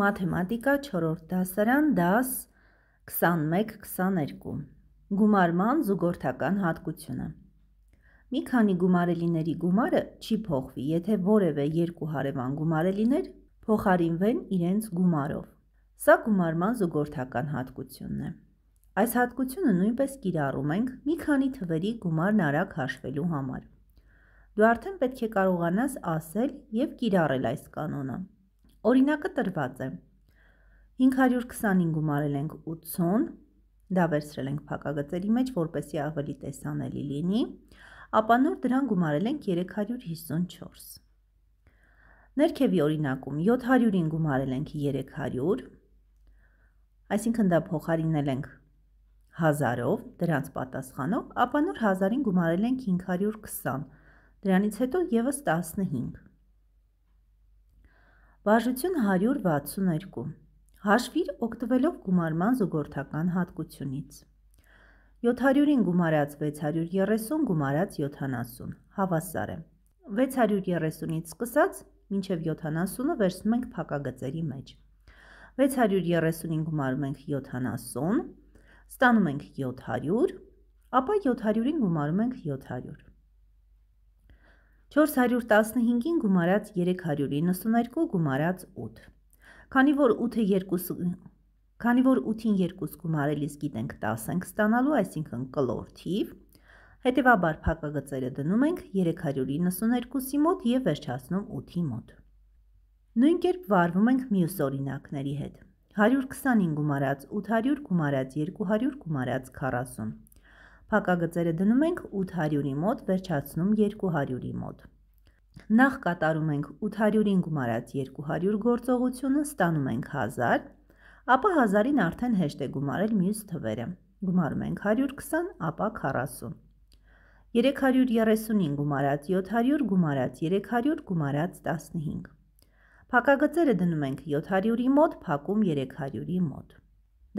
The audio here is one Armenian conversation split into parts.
մաթեմատիկա 4-րդ դասարան, դաս 21-22։ Գումարման զուգորդական հատկությունը։ Մի քանի գումարելիների գումարը չի փոխվի, եթե որևէ երկու հարևան գումարելիներ փոխարինվեն իրենց գումարով։ Սա գումարման զուգորդական հատկությունն է։ Այս հատկությունը նույնպես կիրառում ենք մի քանի թվերի գումարն արագ հաշվելու համար։ Դու արդեն պետք է կարողանաս ասել եւ կիրառել այս կանոնը։ Օրինակը տրված է։ 525-ում արել ենք 80, դա վերցրել ենք փակագծերի մեջ, որպեսի ավելի տեսանելի լինի, ապա նոր դրան գումարել ենք 354։ Ներքևի օրինակում 700-ին գումարել ենք 300, այսինքն դա փոխարինել ենք 1000-ով, դրանց պատասխանով, ապա նոր 1000-ին գումարել ենք 520, դրանից հետո եւս 15 Բաժություն 162։ Հաշվիր օգտվելով գումարման զուգորդական հատկությունից։ 700-ին գումարած 630 գումարած 70 հավասար է։ 630-ից սկսած մինչև 70-ը վերցնում ենք փակագծերի մեջ։ 635 գումարում ենք 70, ստանում ենք 700, ապա 700-ին գումարում ենք 700։ 415-ին գումարած 392 գումարած 8։ Քանի որ 8-ը 2 Քանի որ 8-ին 2 գումարելիս գիտենք 10 ենք ստանալու, այսինքն կլոր թիվ, հետևաբար փակագծերը դնում ենք 392-ի մոտ եւ վերջացնում 8-ի մոտ։ Նույն կերպ վարվում ենք մյուս օրինակների հետ։ 125 գումարած 800 գումարած 200 գումարած 40 Փակագծերը դնում ենք 800-ի մոտ, վերջացնում 200-ի մոտ։ Նախ կատարում ենք 800-ին գումարած 200 գործողությունը, ստանում ենք 1000, ապա 1000-ին արդեն հեշտ է գումարել մյուս թվերը։ Գումարում ենք 120, ապա 40։ 335 գումարած 700 գումարած 300 գումարած 15։ Փակագծերը դնում ենք 700-ի մոտ, փակում 300-ի մոտ։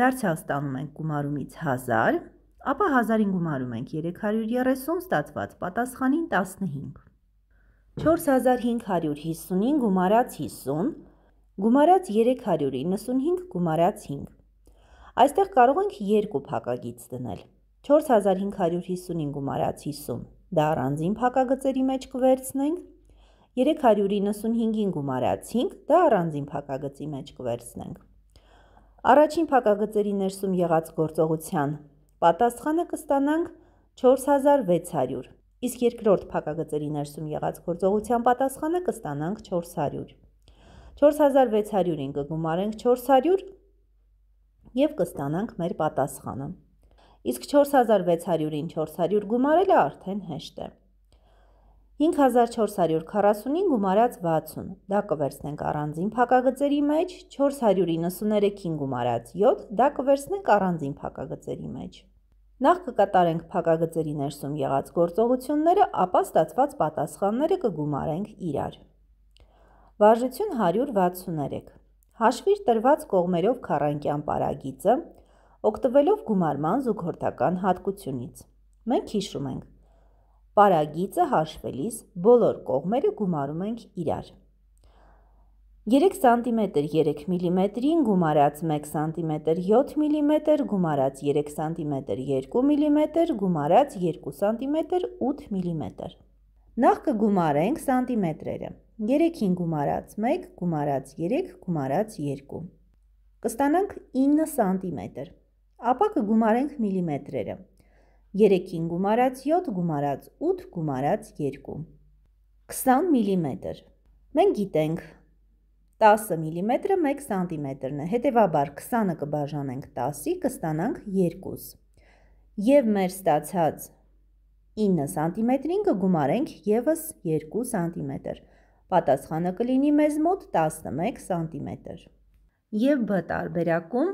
Դարձյալ ստանում ենք գումարումից 1000, ապա 1000-ին գումարում ենք 330 ստացված պատասխանին 15։ 4550-ին գումարած 50, գումարած 395 գումարած 5։ Այստեղ կարող ենք երկու փակագից դնել։ 4550-ին գումարած 50 դա առանձին փակագծերի մեջ կվերցնենք 395-ին գումարած 5 դա առանձին փակագծի մեջ կվերցնենք։ Առաջին փակագծերի ներսում եղած գործողության Պատասխանը կստանանք 4600, իսկ երկրորդ փակագծերի ներսում եղած գործողության պատասխանը կստանանք 400։ 4600-ին կգումարենք 400 և կստանանք մեր պատասխանը։ Իսկ 4600-ին 400 գումարելը արդեն հեշտ է։ 5445 գումարած 60, դա կվերցնենք առանձին փակագծերի մեջ, 493-ին գումարած 7, դա կվերցնենք առանձին փակագծերի մեջ։ Նախ կկատարենք փակագծերի ներսում եղած գործողությունները, ապա ստացված պատասխանները կգումարենք իրար։ Վարժություն 163։ Հաշվիր տրված կողմերով քառանկյան պարագիծը, օգտվելով գումարման զուգորդական հատկությունից։ Մենք հիշում ենք. պարագիծը հաշվելիս բոլոր կողմերը գումարում ենք իրար։ 3 սմ 3 մմ-ին գումարած 1 սմ 7 մմ, գումարած 3 սմ 2 մմ, գումարած 2 սմ 8 մմ։ Նախ կգումարենք սանտիմետրերը։ 3-ին գումարած 1, գումարած 3, գումարած 2։ Կստանանք 9 սանտիմետր։ Ապա կգումարենք միլիմետրերը։ 3-ին գումարած 7, գումարած 8, գումարած 2։ 20 միլիմետր։ Մենք գիտենք, 10 մմ-ը 1 սանտիմետրն է, հետևաբար 20-ը կբաժանենք 10-ի, կստանանք 2։ Եվ մեր ստացած 9 սանտիմետրին կգումարենք եվս 2 սանտիմետր։ Պատասխանը կլինի մեզ մոտ 11 սանտիմետր։ Եվ Բ տարբերակում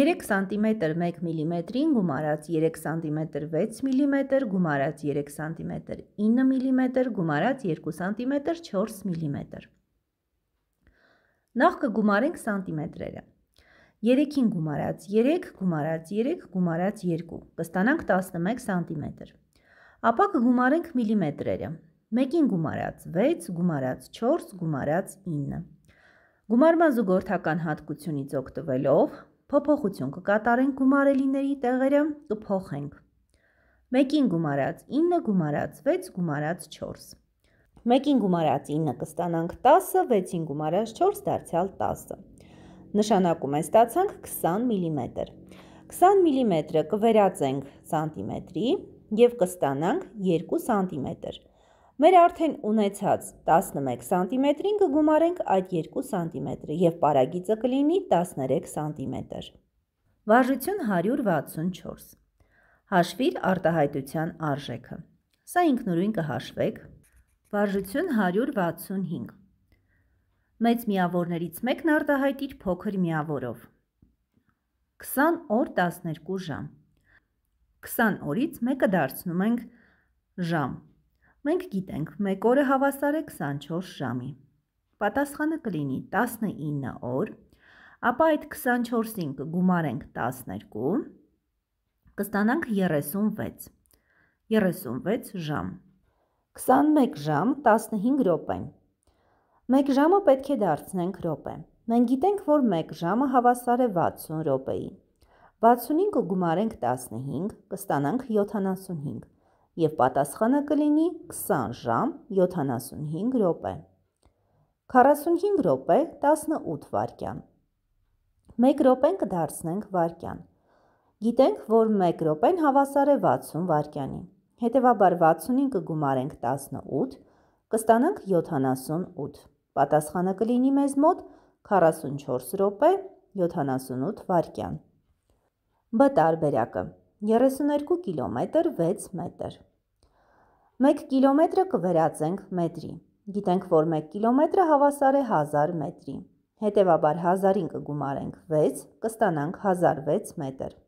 3 սանտիմետր 1 մմ-ին գումարած 3 սանտիմետր 6 մմ, գումարած 3 սանտիմետր 9 մմ, գումարած 2 սանտիմետր 4 մմ։ Նախ կգումարենք սանտիմետրերը։ 3-ին գումարած 3 գումարած 3 գումարած 2 կստանանք 11 սանտիմետր։ Ապա կգումարենք միլիմետրերը։ 1-ին գումարած 6 գումարած 4 գումարած 9։ Գումարման զուգորդական հատկությունից օգտվելով փոփոխություն կկատարենք գումարելիների տեղերը, կփոխենք։ 1-ին գումարած 9 գումարած 6 գումարած 4։ 1-ին գումարած 9 կստանանք 10, 6-ին գումարած 4 դարձյալ 10։ Նշանակում է ստացանք 20 միլիմետր։ 20 միլիմետրը կվերածենք սանտիմետրի և կստանանք 2 սանտիմետր։ Մեր արդեն ունեցած 11 սանտիմետրին կգումարենք այդ 2 սանտիմետրը և պարագիծը կլինի 13 սանտիմետր։ Վարժություն 164։ Հաշվիր արտահայտության արժեքը։ Սա ինքնուրույն կհաշվեք Վարժություն 165 Մեծ միավորներից մեկն արտահայտիր փոքր միավորով 20 օր 12 ժամ 20 օրից մեկը դարձնում ենք ժամ Մենք գիտենք, մեկ օրը հավասար է 24 ժամի։ Պատասխանը կլինի 19 օր, ապա այդ 24-ին կգումարենք 12, կստանանք 36, 36 ժամ։ 21 ժամ 15 րոպե։ 1 ժամը պետք է դարձնենք րոպե։ Մենք գիտենք, որ 1 ժամը հավասար է 60 րոպեի։ 65-ը գումարենք 15, կստանանք 75, եւ պատասխանը կլինի 20 ժամ 75 րոպե։ 45 րոպե 18 վայրկյան։ 1 րոպեն կդարձնենք վայրկյան։ Գիտենք, որ 1 րոպեն հավասար է 60 վայրկյանին։ Հետևաբար 60-ին կգումարենք 18, կստանանք 78։ Պատասխանը կլինի մեզ մոտ 44 րոպե 78 վարկյան։ Բ տարբերակը 32 կիլոմետր 6 մետր։ 1 կիլոմետրը կվերածենք մետրի։ Գիտենք, որ 1 կիլոմետրը հավասար է 1000 մետրի։ Հետևաբար 1000-ին կգումարենք 6, կստանանք 1006 մետր։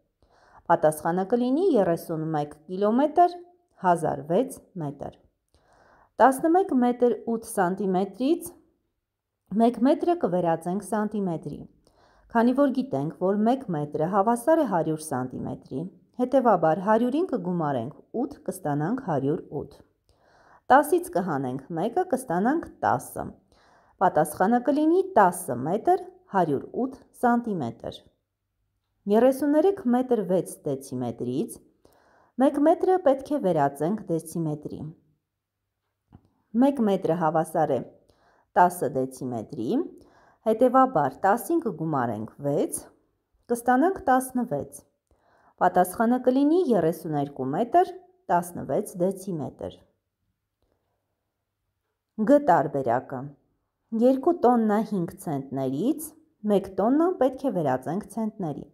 Պատասխանը կլինի 31 կիլոմետր 1006 մետր։ 11 մետր 8 սանտիմետրից 1 մետրը կվերածենք սանտիմետրի։ Քանի որ գիտենք, որ 1 մետրը հավասար է 100 սանտիմետրի, հետևաբար 100-ին կգումարենք 8, կստանանք 108։ 10-ից կհանենք 1-ը, կստանանք 10-ը։ Պատասխանը կլինի 10 մետր 108 սանտիմետր։ 33 մետր 6 դեցիմետրից Մեկ մետրը պետք է վերածենք դեցիմետրի։ Մեկ մետրը հավասար է 10 դեցիմետրի, հետևաբար 15 գումարենք 6, կստանանք 16։ Պատասխանը կլինի 32 մետր, 16 դեցիմետր։ Գ տարբերակը։ 2 տոննա 5 ցենտներից 1 տոննան պետք է վերածենք ցենտների։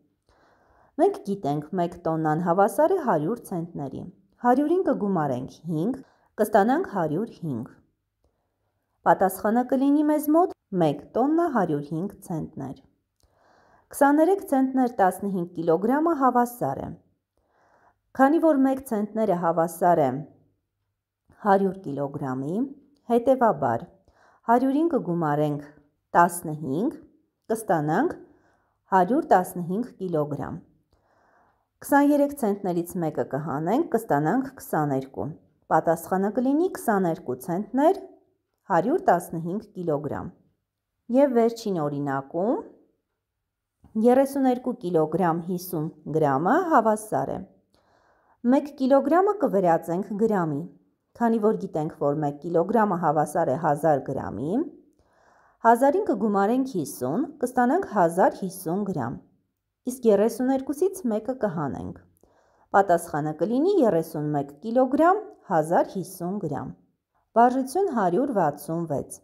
Մենք գիտենք 1 տոննան հավասար է 100 ցենտների։ 100-ին կգումարենք 5, կստանանք 105։ Պատասխանը կլինի մեզ մոտ 1 տոննա 105 ցենտներ։ 23 ցենտներ 15 կիլոգրամը հավասար է։ Քանի որ 1 ցենտները հավասար է 100 կիլոգրամի, հետևաբար 100-ին կգումարենք 15, կստանանք 115 կիլոգրամ։ 23 ցենտներից մեկը կհանենք, կստանանք 22։ Պատասխանը կլինի 22 ցենտներ 115 կիլոգրամ։ Եվ վերջին օրինակում 32 կիլոգրամ 50 գրամը հավասար է։ 1 կիլոգրամը կվերածենք գրամի, քանի որ գիտենք, որ 1 կիլոգրամը հավասար է 1000 գրամի, 1000-ին կգումարենք 50, կստանանք 1050 գրամ իսկ 32-ից մեկը կհանենք։ Պատասխանը կլինի 31 կիլոգրամ 1050 գրամ։ Վարժություն 166։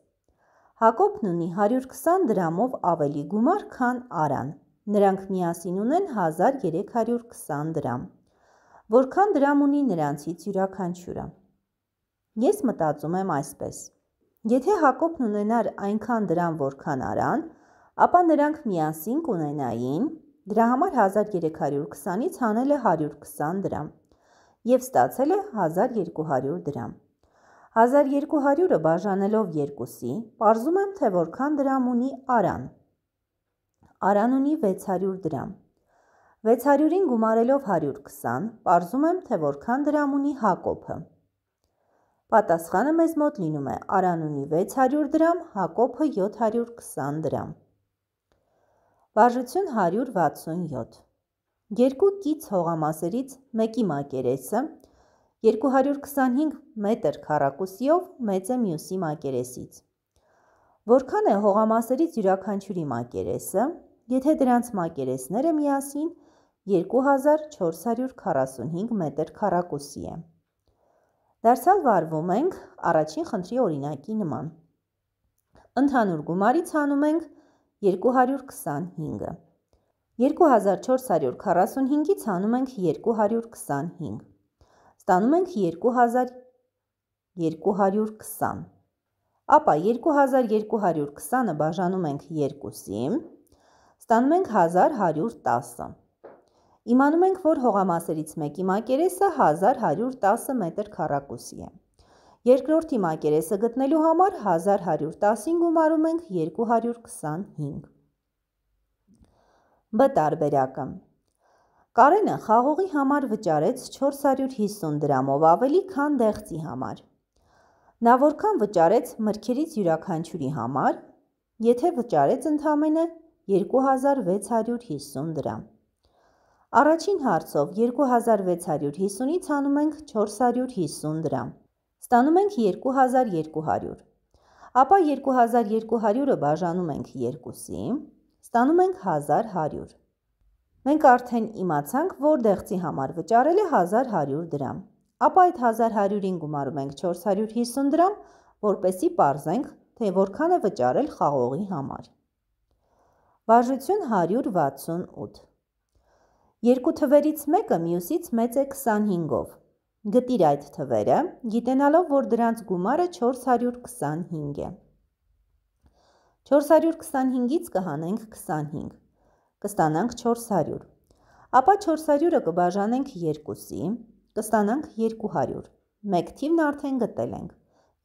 Հակոբն ունի 120 դրամով ավելի գումար, քան Արան։ Նրանք միասին ունեն 1320 դրամ։ Որքան դրամ ունի նրանցից յուրաքանչյուրը։ Ես մտածում եմ այսպես. եթե Հակոբն ունենար այնքան դրամ, որքան Արան, ապա նրանք միասին կունենային 1 Դրա համար 1320-ից հանել է 120 դրամ եւ ստացել է 1200 դրամ։ 1200-ը բաժանելով 2-ի, ողրում եմ, թե որքան դրամ ունի Արան։ Արան ունի 600 դրամ։ 600-ին գումարելով 120, ողրում եմ, թե որքան դրամ ունի Հակոբը։ Պատասխանը մեզ մոտ լինում է Արան ունի 600 դրամ, Հակոբը 720 դրամ։ Բաժություն 167 Երկու կից հողամասերից մեկի մակերեսը 225 մետր քառակուսիով մեծ է մյուսի մակերեսից։ Որքան է հողամասերից յուրաքանչյուրի մակերեսը, եթե դրանց մակերեսները միասին 2445 մետր քառակուսի է։ Դարձյալ վարվում ենք առաջին խնդրի օրինակի նման։ Ընդհանուր գումարից հանում ենք 2445 225-ը։ 2445-ից հանում ենք 225։ Ստանում ենք 2220։ Ապա 2220-ը բաժանում ենք 2-ի, ստանում ենք 1110-ը։ Իմանում ենք, որ հողամասերից մեկի մակերեսը 1110 մետր քառակուսի է։ Երկրորդի մակերեսը գտնելու համար 1115 գումարում ենք 225։ Բ տարբերակը Կարենը խաղողի համար վճարեց 450 դրամով ավելի, քան դեղծի համար։ Նա որքան վճարեց մրգերից յուրաքանչյուրի համար, եթե վճարեց ընդամենը 2650 դրամ։ Առաջին հարցով 2650-ից հանում ենք 450 դրամ ստանում ենք 2200, ապա 2200-ը բաժանում ենք 2-ի, ստանում ենք 1100։ Մենք արդեն իմացանք, որ դեղցի համար վճարել է 1100 դրամ։ Ապա այդ 1100-ին գումարում ենք 450 դրամ, որպեսի parzենք, թե որքան է վճարել խաղողի համար։ Վարժություն 168։ Երկու թվերից մեկը մյուսից մեծ է 25-ով, Գտիր այդ թվերը, գիտենալով, որ դրանց գումարը 425 է։ 425-ից կհանենք 25, կստանանք 400, ապա 400-ը կբաժանենք 2-ի, կստանանք 200, մեկ թիվն արդեն գտել ենք,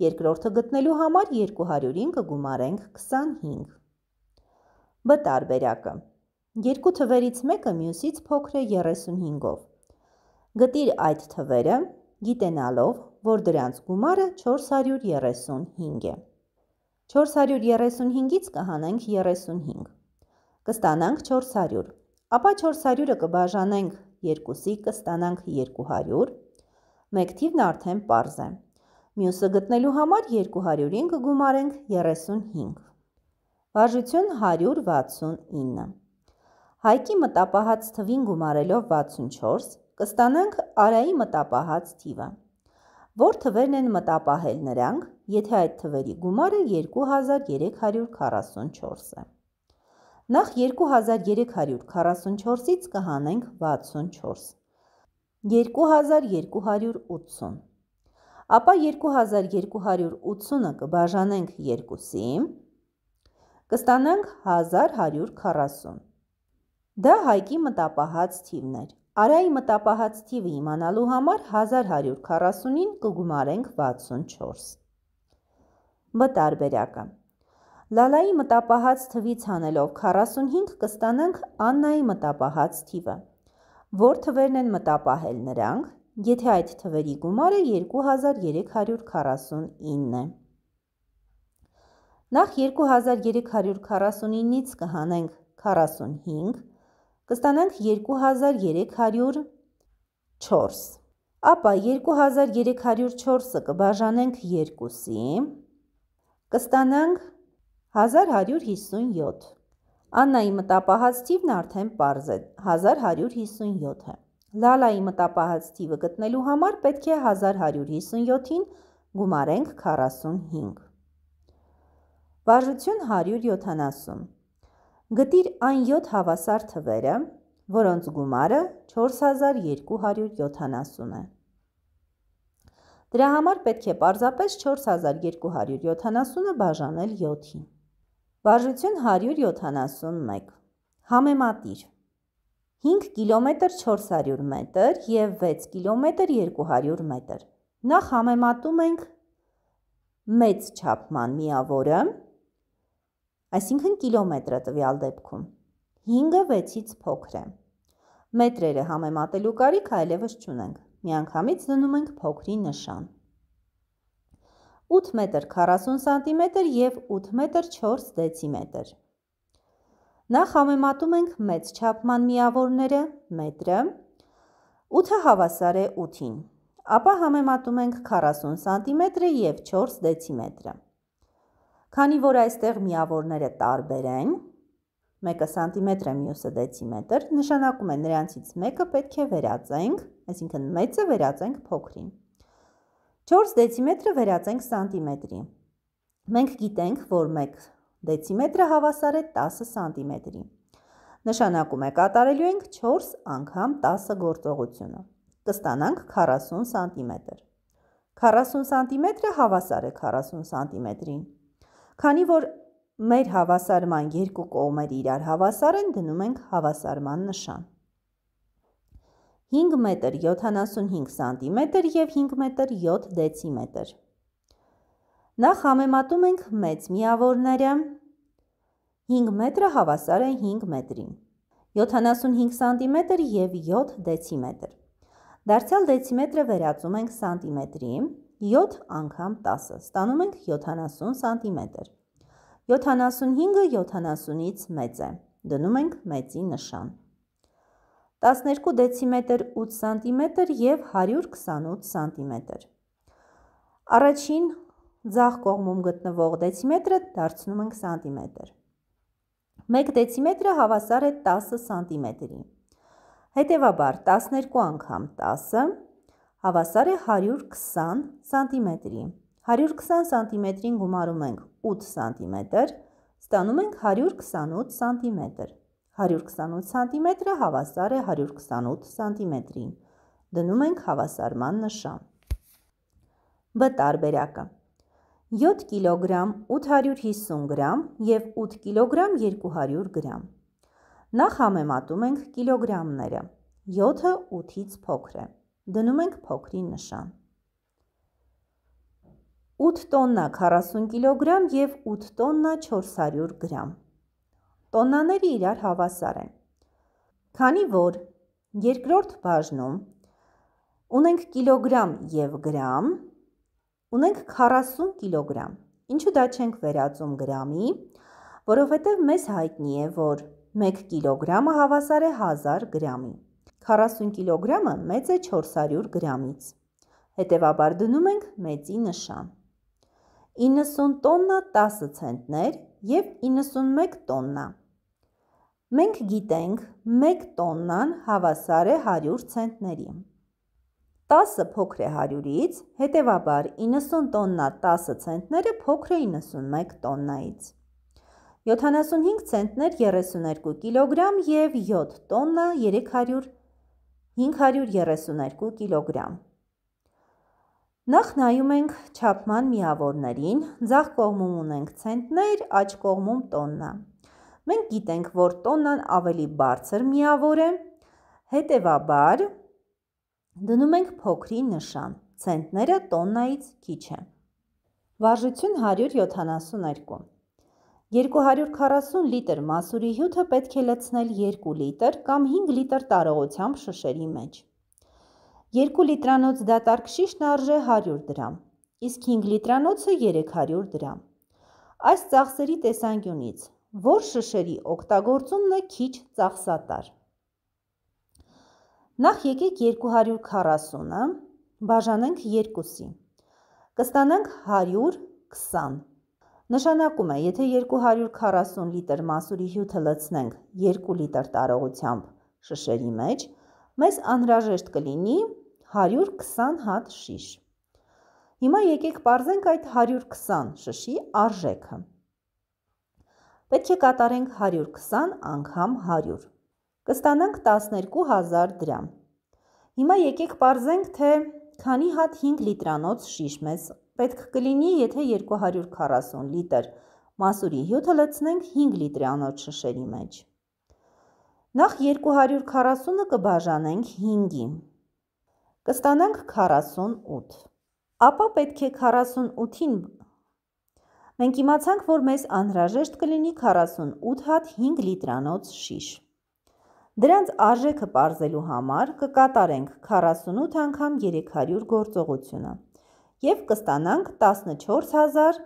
երկրորդը գտնելու համար 200-ին կգումարենք 25։ Բ տարբերակը, երկու թվերից մեկը մյուսից փոքր է 35-ով, Գտիր այդ թվերը, գիտենալով, որ դրանց գումարը 435 է։ 435-ից կհանենք 35։ Կստանանք 400, ապա 400-ը կբաժանենք 2-ի, կստանանք 200, մեկ թիվն արդեն պարզ է։ Մյուսը գտնելու համար 200-ին կգումարենք 35։ Վարժություն 169։ Հայկի մտապահած թվին գումարելով 64, կստանանք արայի մտապահած թիվը։ Որ թվերն են մտապահել նրանք, եթե այդ թվերի գումարը 2344 է։ Նախ 2344-ից կհանենք 64, 2280, ապա 2280-ը կբաժանենք 2-ի, կստանանք 1140։ Դա հայկի մտապահած թիվներ։ Արայի մտապահած թիվը իմանալու համար 1140-ին կգումարենք 64։ Մտարբերակը Լալայի մտապահած թվից հանելով 45 կստանանք Աննայի մտապահած թիվը։ Որ թվերն են մտապահել նրանք, եթե այդ թվերի գումարը 2349 է։ Նախ 2349-ից կհանենք 45, կստանանք 2304, ապա 2304-ը կբաժանենք 2-ի, կստանանք 1157։ Աննայի մտապահած թիվն արդեն պարզ է, 1157-ը։ լալայի մտապահած թիվը գտնելու համար պետք է 1157-ին գումարենք 45։ Վարժություն 170։ Գտիր այն 7 հավասար թվերը, որոնց գումարը 4270 է։ Դրա համար պետք է պարզապես 4270-ը բաժանել 7-ին։ Բաժություն 171։ Համեմատիր 5 կիլոմետր 400 մետր և 6 կիլոմետր 200 մետր։ Նախ համեմատում ենք մեծ չապման միավորը, այսինքն կիլոմետրը տվյալ դեպքում։ 5-ը 6-ից փոքր է։ Մետրերը համեմատելու կարիք այլևս չունենք։ Միանգամից դնում ենք փոքրի նշան։ 8 մետր 40 սանտիմետր եւ 8 մետր 4 դեցիմետր։ Նախ համեմատում ենք մեծ չափման միավորները՝ մետրը։ 8-ը հավասար է 8-ին։ Ապա համեմատում ենք 40 սանտիմետրը եւ 4 դեցիմետրը։ Քանի որ այստեղ միավորները տարբեր են, մեկը սանտիմետր է, մյուսը դեցիմետր, նշանակում է նրանցից մեկը պետք է վերածենք, այսինքն մեծը վերածենք փոքրին։ 4 դեցիմետրը վերածենք սանտիմետրի։ Մենք գիտենք, որ 1 դեցիմետրը հավասար է 10 սանտիմետրի։ Նշանակում է կատարելու ենք 4 անգամ 10 գործողությունը։ Կստանանք 40 սանտիմետր։ 40 սանտիմետրը հավասար է 40 սանտիմետրին։ Քանի որ մեր հավասարման երկու կողմերը իրար հավասար են, դնում ենք հավասարման նշան։ 5 մետր 75 սանտիմետր և 5 մետր 7 դեցիմետր։ Նախ համեմատում ենք մեծ միավորները, 5 մետրը հավասար է 5 մետրին, 75 սանտիմետր և 7 դեցիմետր։ Դարձյալ դեցիմետրը վերածում ենք սանտիմետրի, 7 անգամ 10, ստանում ենք 70 սանտիմետր։ 75-ը 70-ից մեծ է, դնում ենք մեծի նշան։ 12 դեցիմետր 8 սանտիմետր և 128 սանտիմետր։ Առաջին ձախ կողմում գտնվող դեցիմետրը դարձնում ենք սանտիմետր։ 1 դեցիմետրը հավասար է 10 սանտիմետրի։ Հետևաբար 12 անգամ 10, հավասար է 120 սանտիմետրի։ 120 սանտիմետրին գումարում ենք 8 սանտիմետր, ստանում ենք 128 սանտիմետր։ 128 սանտիմետրը հավասար է 128 սանտիմետրին։ Դնում ենք հավասարման նշան։ Բ տարբերակը 7 կիլոգրամ 850 գրամ և 8 կիլոգրամ 200 գրամ։ Նախ համեմատում ենք կիլոգրամները։ 7-ը 8-ից փոքր է։ 8 Դնում ենք փոքրին նշան։ 8 տոննա 40 կիլոգրամ և 8 տոննա 400 գրամ։ Տոննաները իրար հավասար են։ Քանի որ երկրորդ բաժնում ունենք կիլոգրամ և գրամ, ունենք 40 կիլոգրամ։ Ինչու դա չենք վերածում գրամի, որովհետև մեզ հայտնի է, որ 1 կիլոգրամը հավասար է 1000 գրամի։ 40 կիլոգրամը մեծ է 400 գրամից։ Հետևաբար դնում ենք մեծի նշան։ 90 տոննա 10 ցենտներ և 91 տոննա։ Մենք գիտենք 1 տոննան հավասար է 100 ցենտների։ 10-ը փոքր է 100-ից, հետևաբար 90 տոննա 10 ցենտները փոքր է 91 տոննայից։ 75 ցենտներ 32 կիլոգրամ և 7 տոննա 300 532 կիլոգրամ։ Նախ նայում ենք չապման միավորներին, ձախ կողմում ունենք ցենտներ, աչ կողմում տոննա։ Մենք գիտենք, որ տոննան ավելի բարձր միավոր է, հետևաբար դնում ենք փոքրի նշան։ Ցենտները տոննայից քիչ է։ Վարժություն 172 240 լիտր մասուրի հյութը պետք է լցնել 2 լիտր կամ 5 լիտր տարողությամբ շշերի մեջ։ 2 լիտրանոց դատարկ շիշն արժե 100 դրամ, իսկ 5 լիտրանոցը 300 դրամ։ Այս ծախսերի տեսանկյունից որ շշերի օգտագործումն է քիչ ծախսատար։ Նախ եկեք 240-ը բաժանենք 2-ի։ Կստանանք 120 Նշանակում է, եթե 240 լիտր մասուրի հյութը լցնենք 2 լիտր տարողությամբ շշերի մեջ, մեզ անհրաժեշտ կլինի 120 հատ շիշ։ Հիմա եկեք parzենք այդ 120 շշի արժեքը։ Պետք է կատարենք 120 անգամ 100։ Կստանանք 12000 դրամ։ Հիմա եկեք parzենք, թե քանի հատ 5 լիտրանոց շիշ մեզ պետք կլինի, եթե 240 լիտր, մասուրի 7-ը լցնենք 5 լիտրի անոտ շշերի մեջ։ Նախ 240-ը կբաժանենք 5-ի։ Կստանանք 48։ Ապա պետք է 48-ին Մենք իմացանք, որ մեզ անհրաժեշտ կլինի 48 հատ 5 լիտրանոց շիշ։ Դրանց արժեքը parzելու համար կկատարենք 48 անգամ 300 գործողությունը և կստանանք 14400։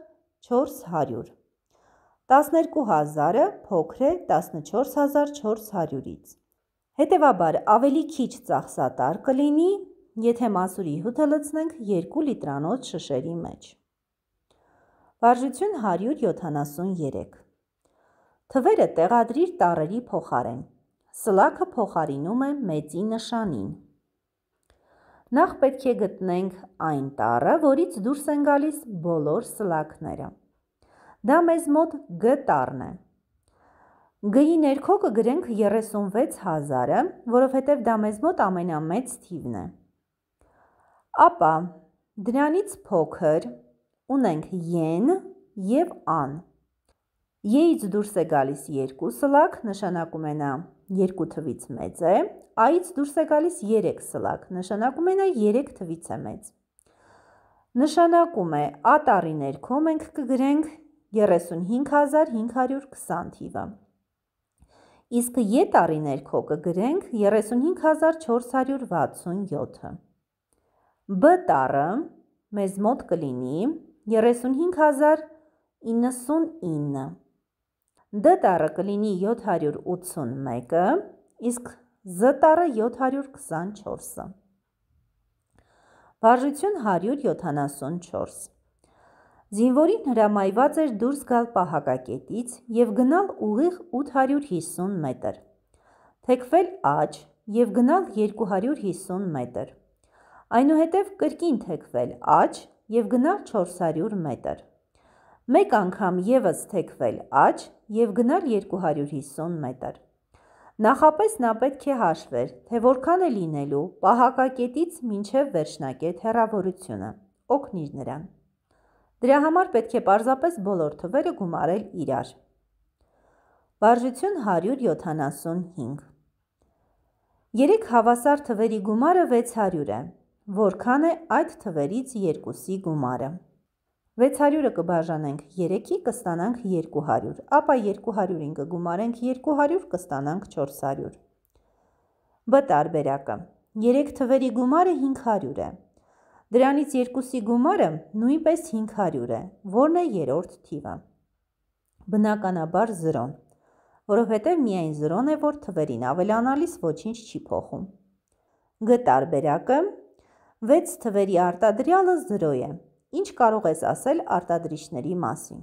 12000-ը փոքր է 14400-ից։ Հետևաբար ավելի քիչ ծախսատար կլինի, եթե մասուրի հյութը լցնենք 2 լիտրանոց շշերի մեջ։ Վարժություն 173 Թվերը տեղադրիր տառերի փոխարեն։ Սլաքը փոխարինում է մեծի նշանին։ Նախ պետք է գտնենք այն տարը, որից դուրս են գալիս բոլոր սլակները։ Դա մեզ մոտ Գ տարն է։ Գ-ի ներքո կգրենք 36000-ը, որովհետև դա մեզ մոտ ամենամեծ թիվն է։ Ապա դրանից փոքր ունենք են եւ ան։ Ե-ից դուրս է գալիս 2 սլակ, նշանակում է նա 2 թվից մեծ է, ա-ից դուրս է գալիս 3 սլակ, նշանակում է նա 3 թվից է մեծ։ Նշանակում է ա տարի ներքո մենք կգրենք 35520 թիվը։ Իսկ ե տարի ներքո կգրենք 35467-ը։ Բ տարը մեզ մոտ կլինի 35099 Դ տառը կլինի 781-ը, իսկ Զ տառը 724-ը։ Վարժություն 174։ Զինվորին հրամայված էր դուրս գալ պահակակետից եւ գնալ ուղիղ 850 մետր։ Թեքվել աճ եւ գնալ 250 մետր։ Այնուհետև կրկին թեքվել աճ եւ գնալ 400 մետր մեկ անգամ եւս թեքվել աջ եւ գնալ 250 մետր։ Նախապես նա պետք է հաշվեր, թե որքան է լինելու պահակակետից մինչև վերջնակետ հեռավորությունը, օգնիր նրան։ Դրա համար պետք է պարզապես բոլոր թվերը գումարել իրար։ Վարժություն 175 Երեք հավասար թվերի գումարը 600 է, որքան է այդ թվերից երկուսի գումարը։ 600-ը կբաժանենք 3-ի, կստանանք 200, ապա 200-ին կգումարենք 200, կստանանք 400։ Բ տարբերակը։ 3 թվերի գումարը 500 է։ Դրանից երկուսի գումարը նույնպես 500 է, որն է երրորդ թիվը։ Բնականաբար 0, որովհետև միայն 0 է, որ թվերին ավելանալիս ոչինչ չի փոխում։ Գ տարբերակը 6 թվերի արտադրյալը 0 է, Ինչ կարող ես ասել արտադրիչների մասին։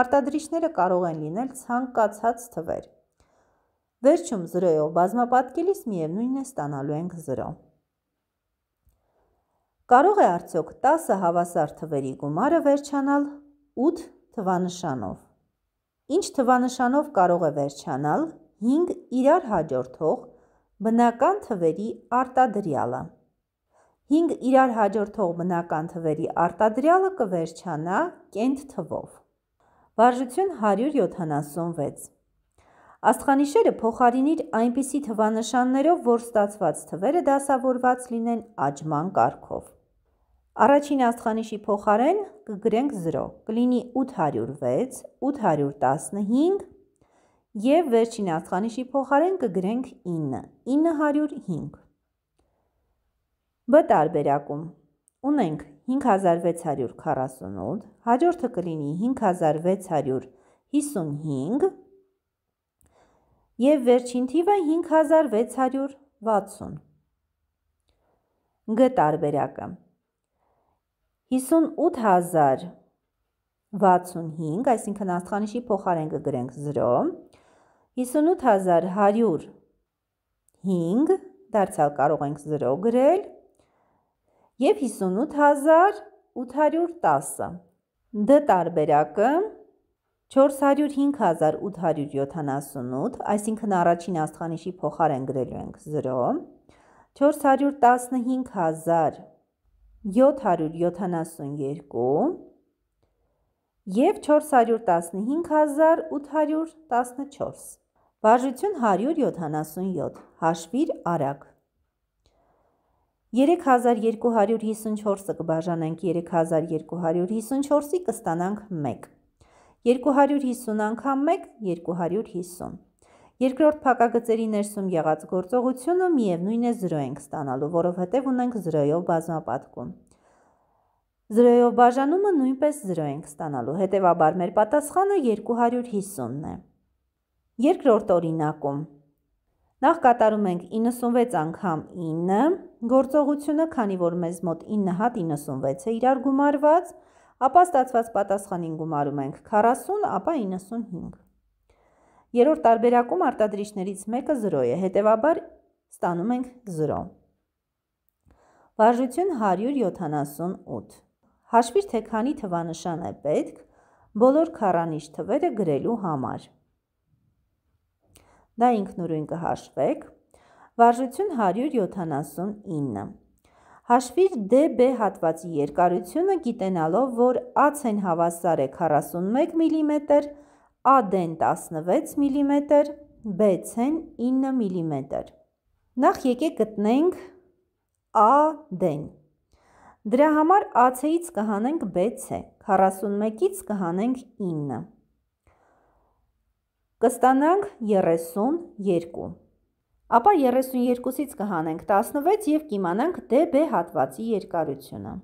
Արտադրիչները կարող են լինել ցանկացած թվեր։ Վերջում 0-ով բազմապատկելիս միևնույնն է ստանալու ենք 0։ Կարող է արդյոք 10 հավասար թվերի գումարը վերջանալ 8 թվանշանով։ Ինչ թվանշանով կարող է վերջանալ 5 իրար հաջորդող բնական թվերի արտադրյալը։ 5 իրար հաջորդող բնական թվերի արտադրյալը կվերջանա կենտ թվով։ Վարժություն 176։ Աստխանիշերը փոխարինիր այնպիսի թվանշաններով, որ ստացված թվերը դասավորված լինեն աճման կարգով։ Առաջին աստխանիշի փոխարեն կգրենք 0, կլինի 806, 815 և վերջին աստխանիշի փոխարեն կգրենք 9, 905։ Բ տարբերակում ունենք 5648, հաջորդը կլինի 5655 և վերջին թիվը 5660։ Գ տարբերակը 58065, այսինքն աստխանիշի փոխարեն կգրենք 0, 58105 դարձյալ կարող ենք 0 գրել և 58,810-ը։ Դ տարբերակը 405,878, այսինքն առաջին աստխանիշի փոխարեն գրելու ենք 0, 415,772 և 415,814, վարժություն 177, հաշվիր արագ։ 3254-ը կբաժանենք 3254-ի կստանանք 1։ 250 անգամ 1, 250։ Երկրորդ փակագծերի ներսում եղած գործողությունը միևնույն է 0 ենք ստանալու, որովհետև ունենք 0-ով բազմապատկում։ 0-ով բաժանումը նույնպես 0 ենք ստանալու, հետևաբար մեր պատասխանը 250-ն է։ Երկրորդ օրինակում 0 Նախ կատարում ենք 96 անգամ 9 գործողությունը, քանի որ մեզ մոտ 9 հատ 96 է իրար գումարված, ապա ստացված պատասխանին գումարում ենք 40, ապա 95։ Երորդ տարբերակում արտադրիչներից մեկը 0 է, հետևաբար ստանում ենք 0։ Վարժություն 178։ Հաշվիր թե քանի թվանշան է պետք բոլոր քառանիշ թվերը գրելու համար։ Դա ինքնուրույն կհաշվեք։ Վարժություն 179։ Հաշվիր DB դե հատվածի երկարությունը գիտենալով, որ AC-ն հավասար է 41 մմ, AD-ն 16 մմ, BC-ն 9 մմ։ Նախ եկեք գտնենք AD-ն։ Դրա համար AC-ից կհանենք BC, 41-ից կհանենք 9-ը կստանանք 32, ապա 32-ից կհանենք 16 և կիմանանք DB դե հատվածի երկարությունը։